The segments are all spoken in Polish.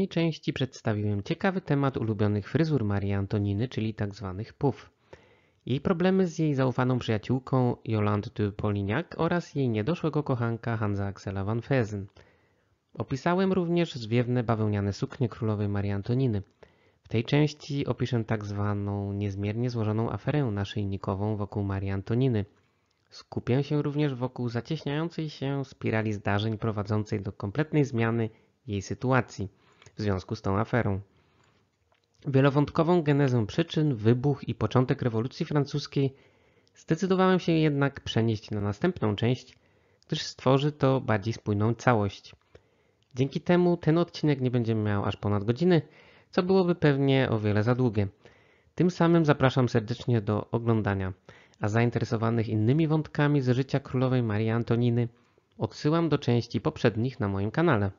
poprzedniej części przedstawiłem ciekawy temat ulubionych fryzur Marii Antoniny, czyli tzw. Tak puf. Jej problemy z jej zaufaną przyjaciółką Jolande de Poliniak oraz jej niedoszłego kochanka Hansa Axela van Fezen. Opisałem również zwiewne bawełniane suknie królowej Marii Antoniny. W tej części opiszę tak zwaną niezmiernie złożoną aferę naszyjnikową wokół Marii Antoniny. Skupię się również wokół zacieśniającej się spirali zdarzeń prowadzącej do kompletnej zmiany jej sytuacji w związku z tą aferą. Wielowątkową genezę przyczyn, wybuch i początek rewolucji francuskiej zdecydowałem się jednak przenieść na następną część, gdyż stworzy to bardziej spójną całość. Dzięki temu ten odcinek nie będzie miał aż ponad godziny, co byłoby pewnie o wiele za długie. Tym samym zapraszam serdecznie do oglądania, a zainteresowanych innymi wątkami z życia królowej Marii Antoniny odsyłam do części poprzednich na moim kanale.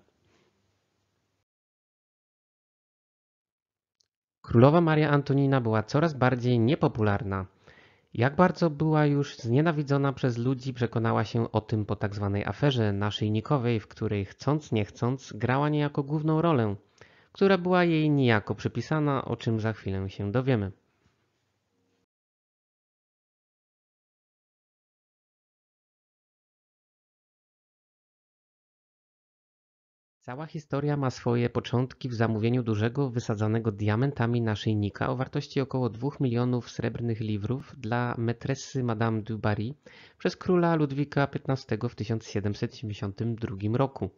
Królowa Maria Antonina była coraz bardziej niepopularna. Jak bardzo była już znienawidzona przez ludzi, przekonała się o tym po tzw. Tak aferze naszyjnikowej, w której chcąc nie chcąc grała niejako główną rolę, która była jej niejako przypisana, o czym za chwilę się dowiemy. Cała historia ma swoje początki w zamówieniu dużego, wysadzanego diamentami naszyjnika o wartości około 2 milionów srebrnych liwrów dla metresy Madame du Barry przez króla Ludwika XV w 1772 roku.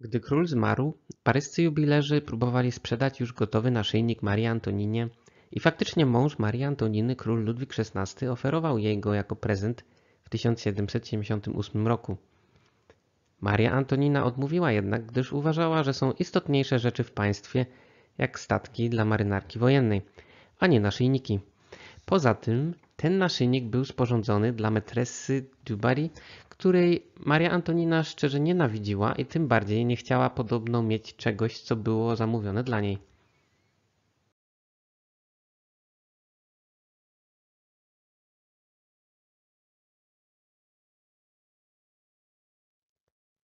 Gdy król zmarł, paryscy jubilerzy próbowali sprzedać już gotowy naszyjnik Marii Antoninie i faktycznie mąż Marii Antoniny, król Ludwik XVI, oferował jej go jako prezent w 1778 roku. Maria Antonina odmówiła jednak, gdyż uważała, że są istotniejsze rzeczy w państwie, jak statki dla marynarki wojennej, a nie naszyjniki. Poza tym ten naszyjnik był sporządzony dla metresy Dubary, której Maria Antonina szczerze nienawidziła i tym bardziej nie chciała podobno mieć czegoś, co było zamówione dla niej.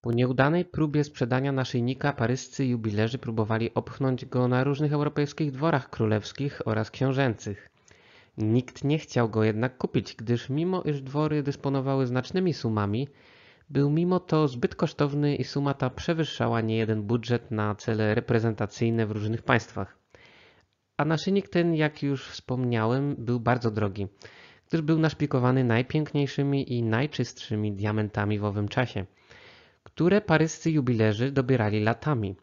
Po nieudanej próbie sprzedania naszyjnika paryscy jubilerzy próbowali opchnąć go na różnych europejskich dworach królewskich oraz książęcych. Nikt nie chciał go jednak kupić, gdyż mimo iż dwory dysponowały znacznymi sumami, był mimo to zbyt kosztowny i suma ta przewyższała niejeden budżet na cele reprezentacyjne w różnych państwach. A naszyjnik ten, jak już wspomniałem, był bardzo drogi, gdyż był naszpikowany najpiękniejszymi i najczystszymi diamentami w owym czasie – które paryscy jubilerzy dobierali latami.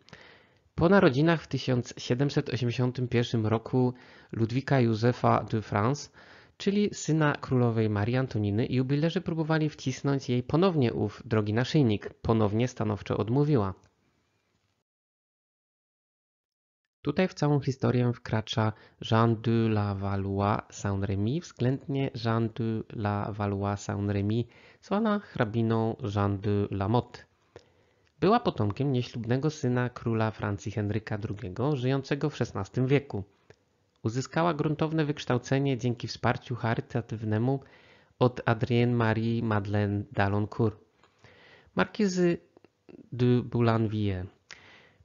Po narodzinach w 1781 roku Ludwika Józefa de France, czyli syna królowej Marii Antoniny, jubilerzy próbowali wcisnąć jej ponownie ów drogi naszyjnik. Ponownie stanowczo odmówiła. Tutaj w całą historię wkracza Jean de la Valois saint rémy względnie Jean de la Valois saint rémy zwana hrabiną Jean de la Motte. Była potomkiem nieślubnego syna króla Francji Henryka II, żyjącego w XVI wieku. Uzyskała gruntowne wykształcenie dzięki wsparciu charytatywnemu od Adrienne Marie Madeleine d'Aloncourt, markizy de Boulanville.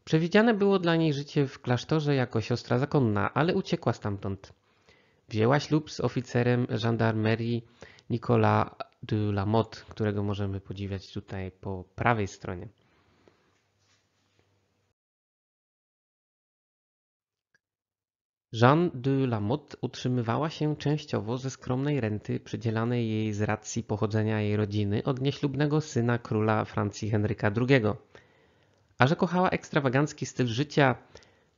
Przewidziane było dla niej życie w klasztorze jako siostra zakonna, ale uciekła stamtąd. Wzięła ślub z oficerem żandarmerii Nicolas de Lamotte, którego możemy podziwiać tutaj po prawej stronie. Jeanne de Lamotte utrzymywała się częściowo ze skromnej renty przydzielanej jej z racji pochodzenia jej rodziny od nieślubnego syna króla Francji Henryka II. A że kochała ekstrawagancki styl życia,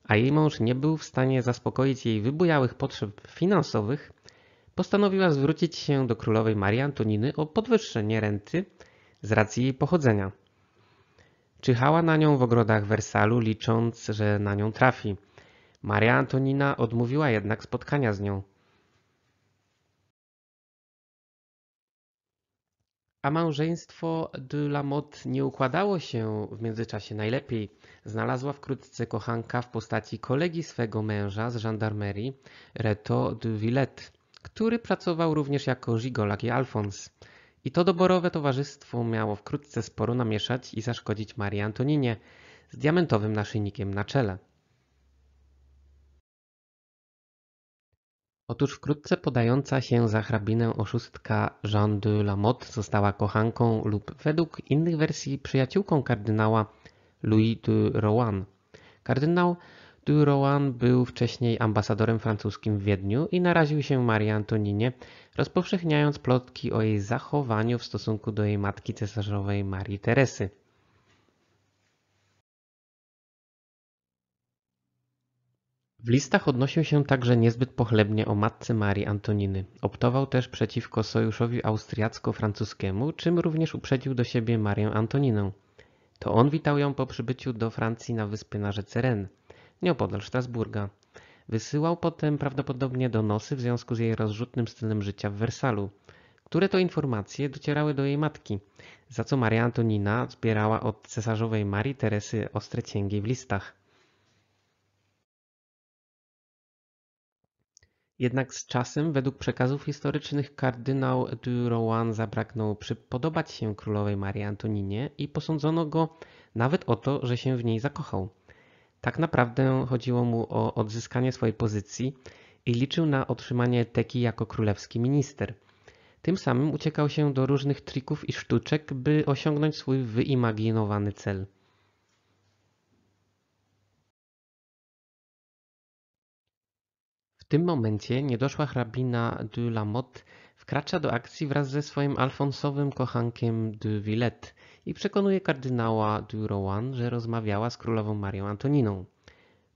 a jej mąż nie był w stanie zaspokoić jej wybujałych potrzeb finansowych, postanowiła zwrócić się do królowej Marii Antoniny o podwyższenie renty z racji jej pochodzenia. Czyhała na nią w ogrodach Wersalu, licząc, że na nią trafi – Maria Antonina odmówiła jednak spotkania z nią. A małżeństwo de la Motte nie układało się w międzyczasie najlepiej. Znalazła wkrótce kochanka w postaci kolegi swego męża z żandarmerii, Reto de Villette, który pracował również jako żigolak i alfons. I to doborowe towarzystwo miało wkrótce sporo namieszać i zaszkodzić Marii Antoninie z diamentowym naszyjnikiem na czele. Otóż wkrótce podająca się za hrabinę oszustka Jean de Lamotte została kochanką lub według innych wersji przyjaciółką kardynała Louis de Rohan. Kardynał de Rohan był wcześniej ambasadorem francuskim w Wiedniu i naraził się Marii Antoninie, rozpowszechniając plotki o jej zachowaniu w stosunku do jej matki cesarzowej Marii Teresy. W listach odnosił się także niezbyt pochlebnie o matce Marii Antoniny. Optował też przeciwko sojuszowi austriacko-francuskiemu, czym również uprzedził do siebie Marię Antoninę. To on witał ją po przybyciu do Francji na wyspy na rzece Ren, nieopodal Strasburga. Wysyłał potem prawdopodobnie donosy w związku z jej rozrzutnym stylem życia w Wersalu, które to informacje docierały do jej matki, za co Maria Antonina zbierała od cesarzowej Marii Teresy ostre cięgi w listach. Jednak z czasem według przekazów historycznych kardynał du Rohan zapragnął przypodobać się królowej Marii Antoninie i posądzono go nawet o to, że się w niej zakochał. Tak naprawdę chodziło mu o odzyskanie swojej pozycji i liczył na otrzymanie teki jako królewski minister. Tym samym uciekał się do różnych trików i sztuczek, by osiągnąć swój wyimaginowany cel. tym momencie niedoszła hrabina de la Motte wkracza do akcji wraz ze swoim alfonsowym kochankiem de Villette i przekonuje kardynała de Rouen, że rozmawiała z królową Marią Antoniną.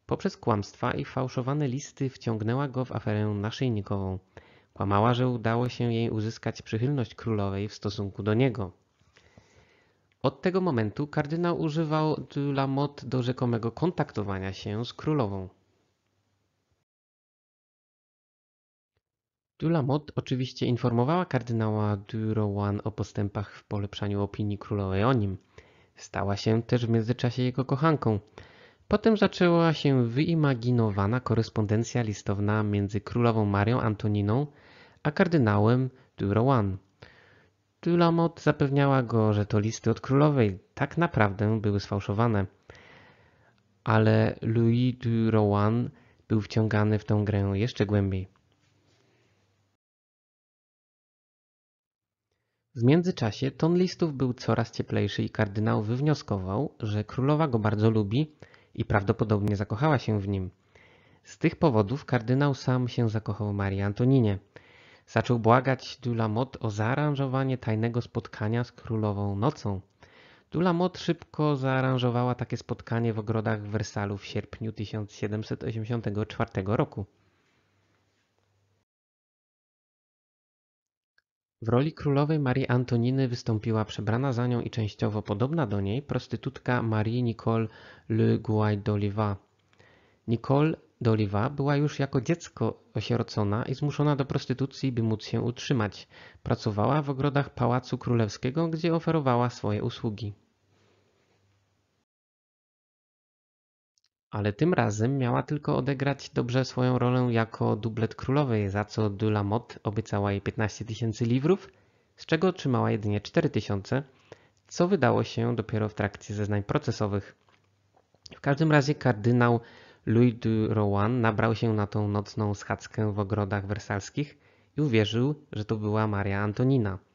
Poprzez kłamstwa i fałszowane listy wciągnęła go w aferę naszyjnikową. Kłamała, że udało się jej uzyskać przychylność królowej w stosunku do niego. Od tego momentu kardynał używał de la Motte do rzekomego kontaktowania się z królową. Dula Mott oczywiście informowała kardynała Durowan o postępach w polepszaniu opinii królowej o nim. Stała się też w międzyczasie jego kochanką. Potem zaczęła się wyimaginowana korespondencja listowna między królową Marią Antoniną a kardynałem Durowan. Dulamot zapewniała go, że to listy od królowej tak naprawdę były sfałszowane. Ale Louis Durowan był wciągany w tę grę jeszcze głębiej. W międzyczasie ton listów był coraz cieplejszy i kardynał wywnioskował, że królowa go bardzo lubi i prawdopodobnie zakochała się w nim. Z tych powodów kardynał sam się zakochał w Marii Antoninie. Zaczął błagać Dulamot o zaaranżowanie tajnego spotkania z królową nocą. Dulamot szybko zaaranżowała takie spotkanie w ogrodach w Wersalu w sierpniu 1784 roku. W roli królowej Marii Antoniny wystąpiła przebrana za nią i częściowo podobna do niej prostytutka Marie Nicole Le d'Oliva. Nicole d'Oliva była już jako dziecko osierocona i zmuszona do prostytucji, by móc się utrzymać. Pracowała w ogrodach Pałacu Królewskiego, gdzie oferowała swoje usługi. ale tym razem miała tylko odegrać dobrze swoją rolę jako dublet królowej, za co Motte obiecała jej 15 tysięcy liwrów, z czego otrzymała jedynie 4 tysiące, co wydało się dopiero w trakcie zeznań procesowych. W każdym razie kardynał Louis de Rohan nabrał się na tą nocną schadzkę w ogrodach wersalskich i uwierzył, że to była Maria Antonina –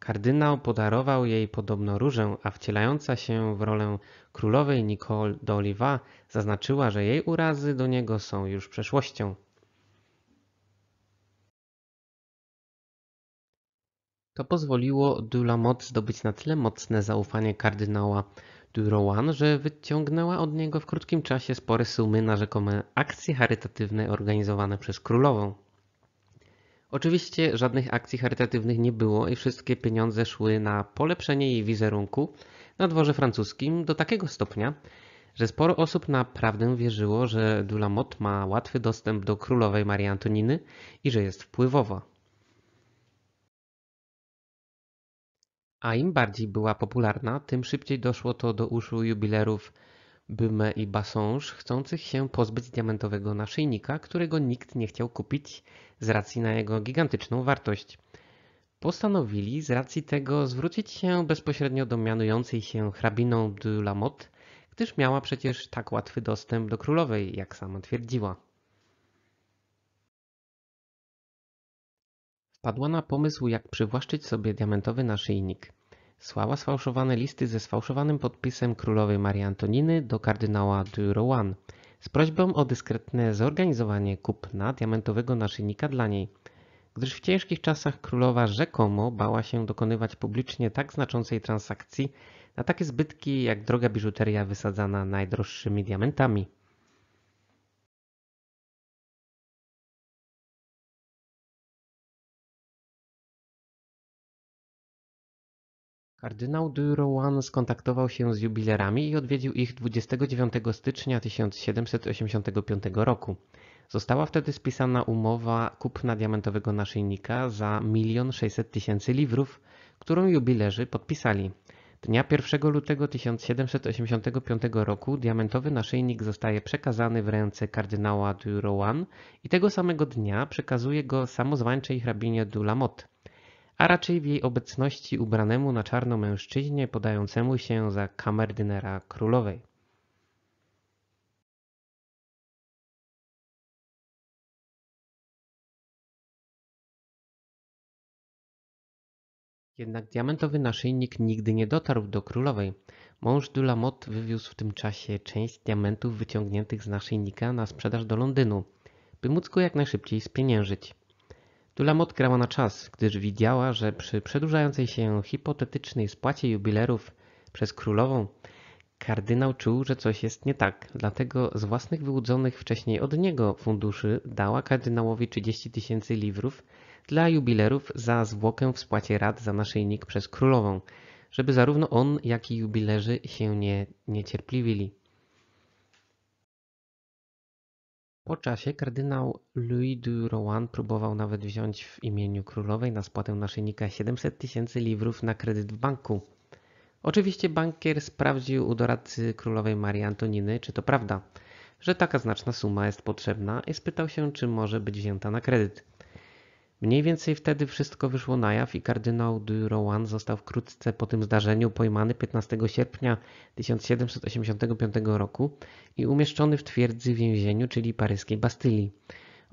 Kardynał podarował jej podobno różę, a wcielająca się w rolę królowej Nicole d'Oliva zaznaczyła, że jej urazy do niego są już przeszłością. To pozwoliło Dulamot zdobyć na tyle mocne zaufanie kardynała Durowan, że wyciągnęła od niego w krótkim czasie spore sumy na rzekome akcje charytatywne organizowane przez królową. Oczywiście żadnych akcji charytatywnych nie było i wszystkie pieniądze szły na polepszenie jej wizerunku na dworze francuskim do takiego stopnia, że sporo osób naprawdę wierzyło, że Dulamot ma łatwy dostęp do królowej Marii Antoniny i że jest wpływowa. A im bardziej była popularna, tym szybciej doszło to do uszu jubilerów Byme i Bassange chcących się pozbyć diamentowego naszyjnika, którego nikt nie chciał kupić z racji na jego gigantyczną wartość. Postanowili z racji tego zwrócić się bezpośrednio do mianującej się hrabiną de la Motte, gdyż miała przecież tak łatwy dostęp do królowej, jak sama twierdziła. Wpadła na pomysł, jak przywłaszczyć sobie diamentowy naszyjnik – słała sfałszowane listy ze sfałszowanym podpisem królowej Marii Antoniny do kardynała de z prośbą o dyskretne zorganizowanie kupna diamentowego naszyjnika dla niej, gdyż w ciężkich czasach królowa rzekomo bała się dokonywać publicznie tak znaczącej transakcji na takie zbytki jak droga biżuteria wysadzana najdroższymi diamentami. Kardynał de Rohan skontaktował się z jubilerami i odwiedził ich 29 stycznia 1785 roku. Została wtedy spisana umowa kupna diamentowego naszyjnika za 1 600 000 liwrów, którą jubilerzy podpisali. Dnia 1 lutego 1785 roku diamentowy naszyjnik zostaje przekazany w ręce kardynała de i tego samego dnia przekazuje go samozwańczej hrabinie du Lamotte a raczej w jej obecności ubranemu na czarno mężczyźnie podającemu się za kamerdynera królowej. Jednak diamentowy naszyjnik nigdy nie dotarł do królowej. Mąż Dulamot wywiózł w tym czasie część diamentów wyciągniętych z naszyjnika na sprzedaż do Londynu, by móc go jak najszybciej spieniężyć. Dulam grała na czas, gdyż widziała, że przy przedłużającej się hipotetycznej spłacie jubilerów przez królową kardynał czuł, że coś jest nie tak, dlatego z własnych wyłudzonych wcześniej od niego funduszy dała kardynałowi 30 tysięcy liwrów dla jubilerów za zwłokę w spłacie rad za naszyjnik przez królową, żeby zarówno on, jak i jubilerzy się nie niecierpliwili. Po czasie kardynał Louis de Rouen próbował nawet wziąć w imieniu królowej na spłatę naszyjnika 700 tysięcy liwrów na kredyt w banku. Oczywiście bankier sprawdził u doradcy królowej Marii Antoniny, czy to prawda, że taka znaczna suma jest potrzebna i spytał się, czy może być wzięta na kredyt. Mniej więcej wtedy wszystko wyszło na jaw i kardynał de Rohan został wkrótce po tym zdarzeniu pojmany 15 sierpnia 1785 roku i umieszczony w twierdzy więzieniu, czyli paryskiej Bastylii.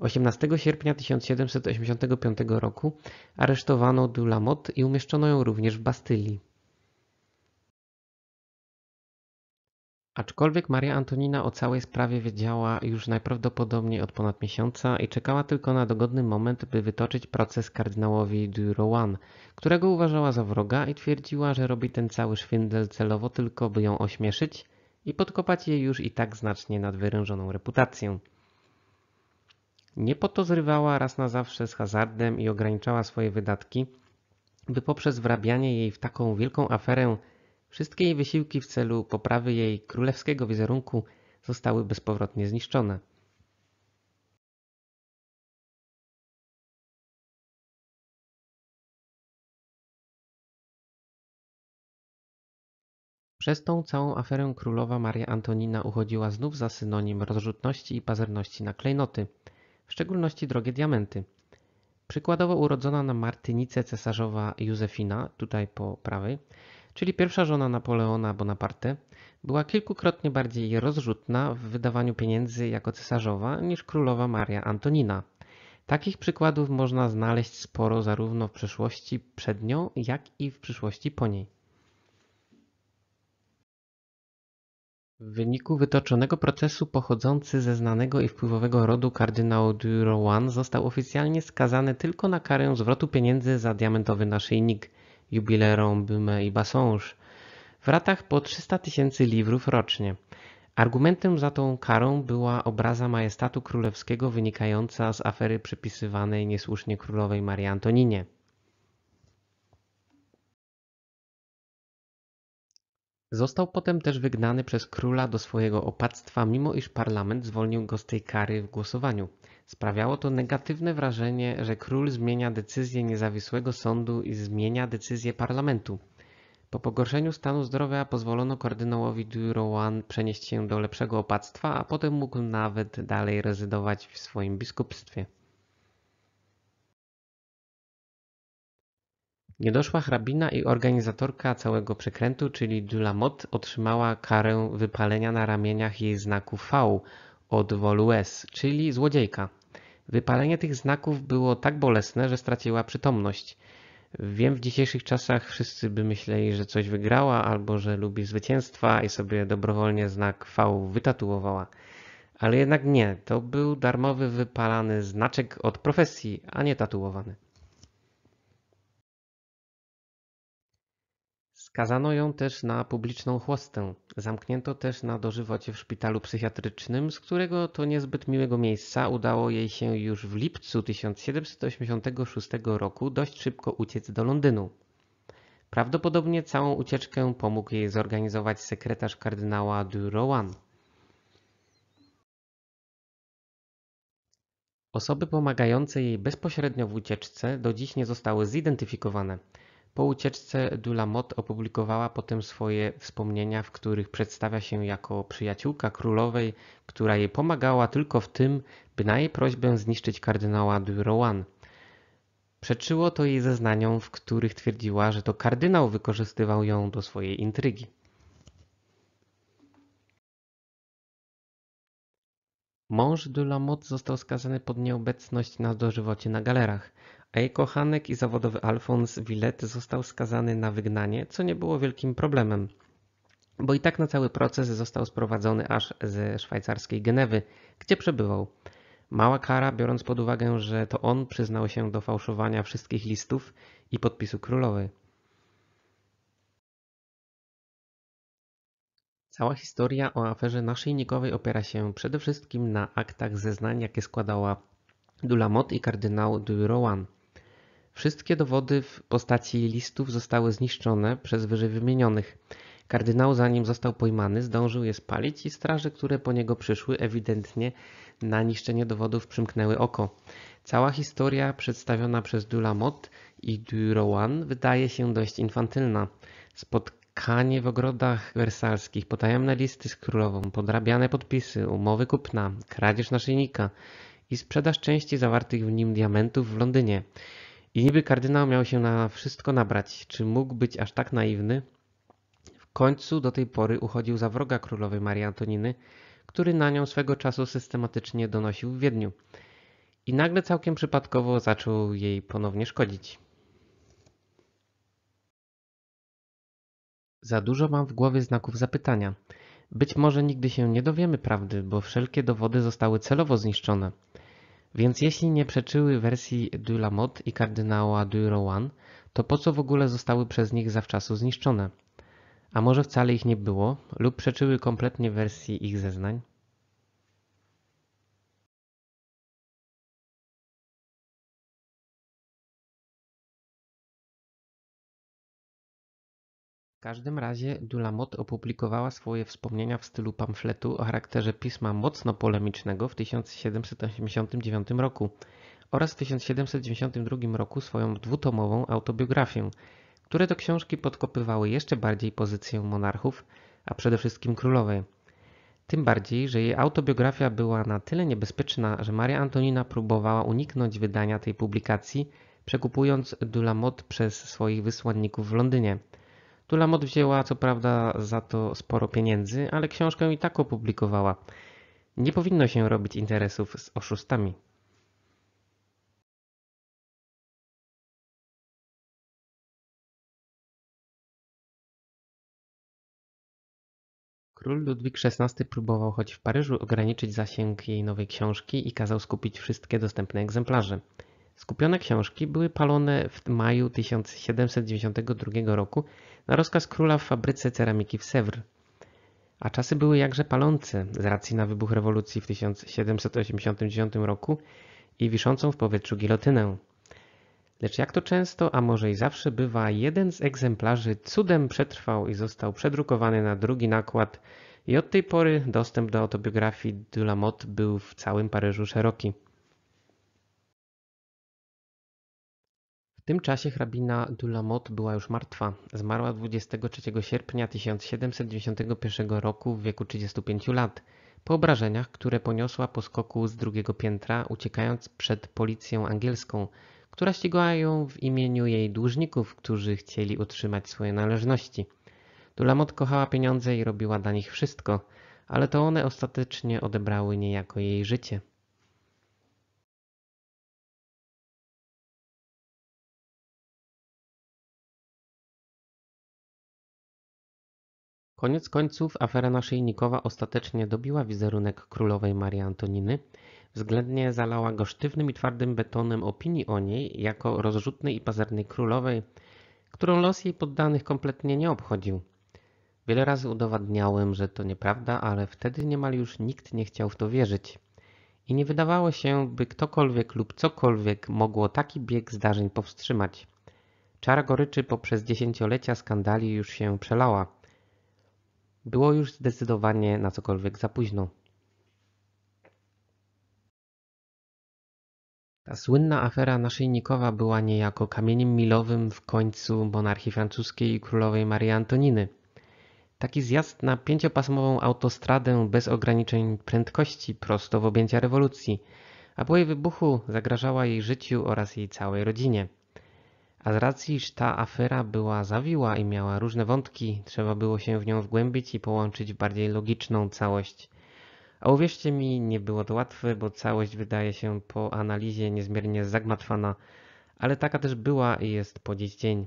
18 sierpnia 1785 roku aresztowano Lamotte i umieszczono ją również w Bastylii. Aczkolwiek Maria Antonina o całej sprawie wiedziała już najprawdopodobniej od ponad miesiąca i czekała tylko na dogodny moment, by wytoczyć proces kardynałowi du Rowan, którego uważała za wroga i twierdziła, że robi ten cały szwindel celowo tylko, by ją ośmieszyć i podkopać jej już i tak znacznie nadwyrężoną reputację. Nie po to zrywała raz na zawsze z hazardem i ograniczała swoje wydatki, by poprzez wrabianie jej w taką wielką aferę Wszystkie jej wysiłki w celu poprawy jej królewskiego wizerunku zostały bezpowrotnie zniszczone. Przez tą całą aferę królowa Maria Antonina uchodziła znów za synonim rozrzutności i pazerności na klejnoty, w szczególności drogie diamenty. Przykładowo urodzona na Martynice cesarzowa Józefina, tutaj po prawej, czyli pierwsza żona Napoleona Bonaparte, była kilkukrotnie bardziej rozrzutna w wydawaniu pieniędzy jako cesarzowa niż królowa Maria Antonina. Takich przykładów można znaleźć sporo zarówno w przeszłości przed nią, jak i w przyszłości po niej. W wyniku wytoczonego procesu pochodzący ze znanego i wpływowego rodu kardynał du został oficjalnie skazany tylko na karę zwrotu pieniędzy za diamentowy naszyjnik, jubilerą Bumę i Bassonge, w ratach po 300 tysięcy liwrów rocznie. Argumentem za tą karą była obraza majestatu królewskiego wynikająca z afery przypisywanej niesłusznie królowej Marii Antoninie. Został potem też wygnany przez króla do swojego opactwa, mimo iż parlament zwolnił go z tej kary w głosowaniu. Sprawiało to negatywne wrażenie, że król zmienia decyzję niezawisłego sądu i zmienia decyzję parlamentu. Po pogorszeniu stanu zdrowia pozwolono kardynałowi Durowan przenieść się do lepszego opactwa, a potem mógł nawet dalej rezydować w swoim biskupstwie. Niedoszła hrabina i organizatorka całego przekrętu, czyli Dulamot, otrzymała karę wypalenia na ramieniach jej znaku V od Volues, czyli złodziejka. Wypalenie tych znaków było tak bolesne, że straciła przytomność. Wiem, w dzisiejszych czasach wszyscy by myśleli, że coś wygrała albo że lubi zwycięstwa i sobie dobrowolnie znak V wytatuowała. Ale jednak nie, to był darmowy wypalany znaczek od profesji, a nie tatuowany. Skazano ją też na publiczną chłostę, zamknięto też na dożywocie w szpitalu psychiatrycznym, z którego to niezbyt miłego miejsca udało jej się już w lipcu 1786 roku dość szybko uciec do Londynu. Prawdopodobnie całą ucieczkę pomógł jej zorganizować sekretarz kardynała du Rowan. Osoby pomagające jej bezpośrednio w ucieczce do dziś nie zostały zidentyfikowane. Po ucieczce Dula Mott opublikowała potem swoje wspomnienia, w których przedstawia się jako przyjaciółka królowej, która jej pomagała tylko w tym, by na jej prośbę zniszczyć kardynała de Przeczyło to jej zeznaniom, w których twierdziła, że to kardynał wykorzystywał ją do swojej intrygi. Mąż de Lamotte został skazany pod nieobecność na dożywocie na galerach a jej kochanek i zawodowy Alfons Villette został skazany na wygnanie, co nie było wielkim problemem, bo i tak na cały proces został sprowadzony aż ze szwajcarskiej Genewy, gdzie przebywał. Mała kara, biorąc pod uwagę, że to on przyznał się do fałszowania wszystkich listów i podpisu królowej. Cała historia o aferze naszyjnikowej opiera się przede wszystkim na aktach zeznań, jakie składała Dulamot i kardynał de Wszystkie dowody w postaci listów zostały zniszczone przez wyżej wymienionych. Kardynał, zanim został pojmany, zdążył je spalić i straże, które po niego przyszły, ewidentnie na niszczenie dowodów przymknęły oko. Cała historia przedstawiona przez Dulamot i Durowan wydaje się dość infantylna. Spotkanie w ogrodach wersalskich, potajemne listy z królową, podrabiane podpisy, umowy kupna, kradzież naszyjnika i sprzedaż części zawartych w nim diamentów w Londynie. I niby kardynał miał się na wszystko nabrać. Czy mógł być aż tak naiwny? W końcu do tej pory uchodził za wroga królowej Marii Antoniny, który na nią swego czasu systematycznie donosił w Wiedniu. I nagle całkiem przypadkowo zaczął jej ponownie szkodzić. Za dużo mam w głowie znaków zapytania. Być może nigdy się nie dowiemy prawdy, bo wszelkie dowody zostały celowo zniszczone. Więc jeśli nie przeczyły wersji la Motte i kardynała de Rohan, to po co w ogóle zostały przez nich zawczasu zniszczone? A może wcale ich nie było, lub przeczyły kompletnie wersji ich zeznań? każdym razie Dulamot opublikowała swoje wspomnienia w stylu pamfletu o charakterze pisma mocno polemicznego w 1789 roku oraz w 1792 roku swoją dwutomową autobiografię, które to książki podkopywały jeszcze bardziej pozycję monarchów, a przede wszystkim królowej. Tym bardziej, że jej autobiografia była na tyle niebezpieczna, że Maria Antonina próbowała uniknąć wydania tej publikacji, przekupując Dulamot przez swoich wysłanników w Londynie – tu Lamott wzięła co prawda za to sporo pieniędzy, ale książkę i tak opublikowała. Nie powinno się robić interesów z oszustami. Król Ludwik XVI próbował choć w Paryżu ograniczyć zasięg jej nowej książki i kazał skupić wszystkie dostępne egzemplarze. Skupione książki były palone w maju 1792 roku na rozkaz króla w fabryce ceramiki w Sewr. A czasy były jakże palące z racji na wybuch rewolucji w 1789 roku i wiszącą w powietrzu gilotynę. Lecz jak to często, a może i zawsze bywa, jeden z egzemplarzy cudem przetrwał i został przedrukowany na drugi nakład i od tej pory dostęp do autobiografii Dulamot był w całym Paryżu szeroki. tym czasie hrabina Dulamot była już martwa. Zmarła 23 sierpnia 1791 roku w wieku 35 lat, po obrażeniach, które poniosła po skoku z drugiego piętra, uciekając przed policją angielską, która ścigała ją w imieniu jej dłużników, którzy chcieli utrzymać swoje należności. Dulamot kochała pieniądze i robiła dla nich wszystko, ale to one ostatecznie odebrały niejako jej życie. Koniec końców afera naszyjnikowa ostatecznie dobiła wizerunek królowej Marii Antoniny, względnie zalała go sztywnym i twardym betonem opinii o niej jako rozrzutnej i pazernej królowej, którą los jej poddanych kompletnie nie obchodził. Wiele razy udowadniałem, że to nieprawda, ale wtedy niemal już nikt nie chciał w to wierzyć. I nie wydawało się, by ktokolwiek lub cokolwiek mogło taki bieg zdarzeń powstrzymać. Czara goryczy poprzez dziesięciolecia skandali już się przelała. Było już zdecydowanie na cokolwiek za późno. Ta słynna afera naszyjnikowa była niejako kamieniem milowym w końcu monarchii francuskiej i królowej Marii Antoniny. Taki zjazd na pięciopasmową autostradę bez ograniczeń prędkości prosto w objęcia rewolucji, a po jej wybuchu zagrażała jej życiu oraz jej całej rodzinie. A z racji, iż ta afera była zawiła i miała różne wątki, trzeba było się w nią wgłębić i połączyć w bardziej logiczną całość. A uwierzcie mi, nie było to łatwe, bo całość wydaje się po analizie niezmiernie zagmatwana, ale taka też była i jest po dziś dzień.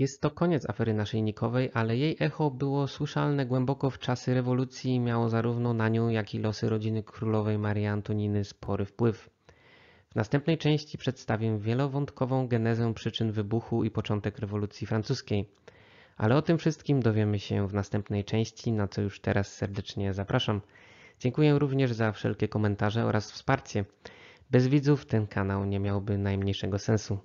Jest to koniec afery naszyjnikowej, ale jej echo było słyszalne głęboko w czasy rewolucji i miało zarówno na nią, jak i losy rodziny królowej Marii Antoniny spory wpływ. W następnej części przedstawię wielowątkową genezę przyczyn wybuchu i początek rewolucji francuskiej. Ale o tym wszystkim dowiemy się w następnej części, na co już teraz serdecznie zapraszam. Dziękuję również za wszelkie komentarze oraz wsparcie. Bez widzów ten kanał nie miałby najmniejszego sensu.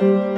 thank you